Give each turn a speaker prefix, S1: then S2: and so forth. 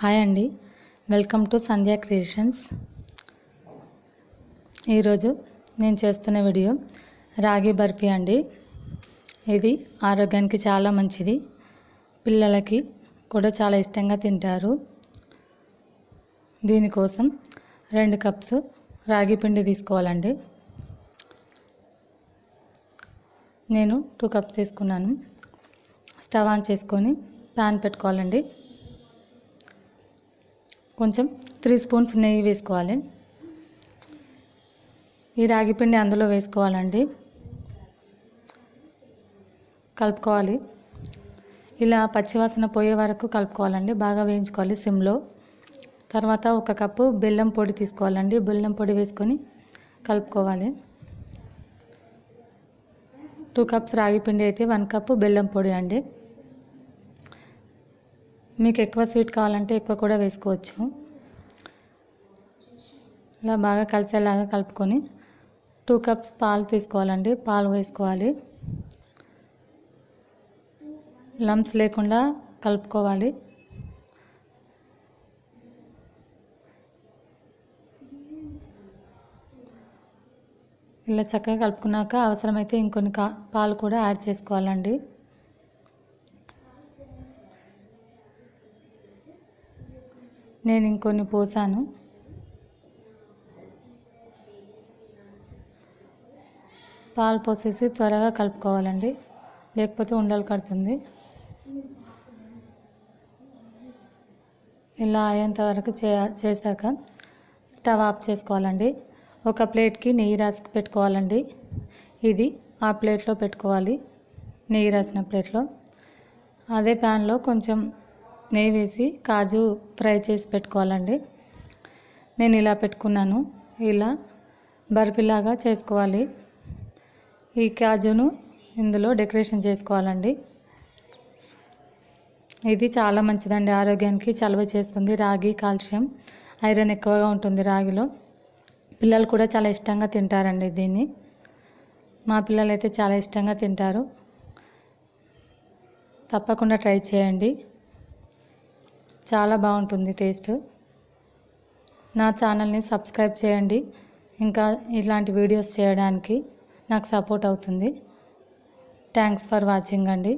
S1: hi అండి welcome to Sandhya creations ఈరోజు నేను చేస్తున్న వీడియో రాగి బర్ఫీ అండి ఇది ఆరోగ్యానికి చాలా మంచిది పిల్లలకి కూడా చాలా ఇష్టంగా తింటారు దీనికోసం రెండు కప్స్ రాగి పిండి తీసుకోవాలండి నేను టూ కప్స్ తీసుకున్నాను స్టవ్ ఆన్ చేసుకొని ప్యాన్ పెట్టుకోవాలండి కొంచెం త్రీ స్పూన్స్ నెయ్యి వేసుకోవాలి ఈ రాగిపిండి అందులో వేసుకోవాలండి కలుపుకోవాలి ఇలా పచ్చివాసన పోయే వరకు కలుపుకోవాలండి బాగా వేయించుకోవాలి సిమ్లో తర్వాత ఒక కప్పు బెల్లం పొడి తీసుకోవాలండి బెల్లం పొడి వేసుకొని కలుపుకోవాలి టూ కప్స్ రాగి పిండి అయితే వన్ కప్పు బెల్లం పొడి అండి మీకు ఎక్కువ స్వీట్ కావాలంటే ఎక్కువ కూడా వేసుకోవచ్చు ఇలా బాగా కలిసేలాగా కలుపుకొని టూ కప్స్ పాలు తీసుకోవాలండి పాలు వేసుకోవాలి లంప్స్ లేకుండా కలుపుకోవాలి ఇలా చక్కగా కలుపుకున్నాక అవసరమైతే ఇంకొన్ని కా పాలు కూడా యాడ్ చేసుకోవాలండి నేను ఇంకొన్ని పోసాను పాలు పోసేసి త్వరగా కలుపుకోవాలండి లేకపోతే ఉండలు కడుతుంది ఇలా అయ్యేంత వరకు చేశాక స్టవ్ ఆఫ్ చేసుకోవాలండి ఒక ప్లేట్కి నెయ్యి రాసి పెట్టుకోవాలండి ఇది ఆ ప్లేట్లో పెట్టుకోవాలి నెయ్యి రాసిన ప్లేట్లో అదే ప్యాన్లో కొంచెం నెయ్యి వేసి కాజు ఫ్రై చేసి పెట్టుకోవాలండి నేను ఇలా పెట్టుకున్నాను ఇలా బర్ఫీలాగా చేసుకోవాలి ఈ కాజును ఇందులో డెకరేషన్ చేసుకోవాలండి ఇది చాలా మంచిదండి ఆరోగ్యానికి చలవ చేస్తుంది రాగి కాల్షియం ఐరన్ ఎక్కువగా ఉంటుంది రాగిలో పిల్లలు కూడా చాలా ఇష్టంగా తింటారండి దీన్ని మా పిల్లలు అయితే చాలా ఇష్టంగా తింటారు తప్పకుండా ట్రై చేయండి చాలా బాగుంటుంది టేస్ట్ నా ఛానల్ని సబ్స్క్రైబ్ చేయండి ఇంకా ఇలాంటి వీడియోస్ చేయడానికి నాకు సపోర్ట్ అవుతుంది థ్యాంక్స్ ఫర్ వాచింగ్ అండి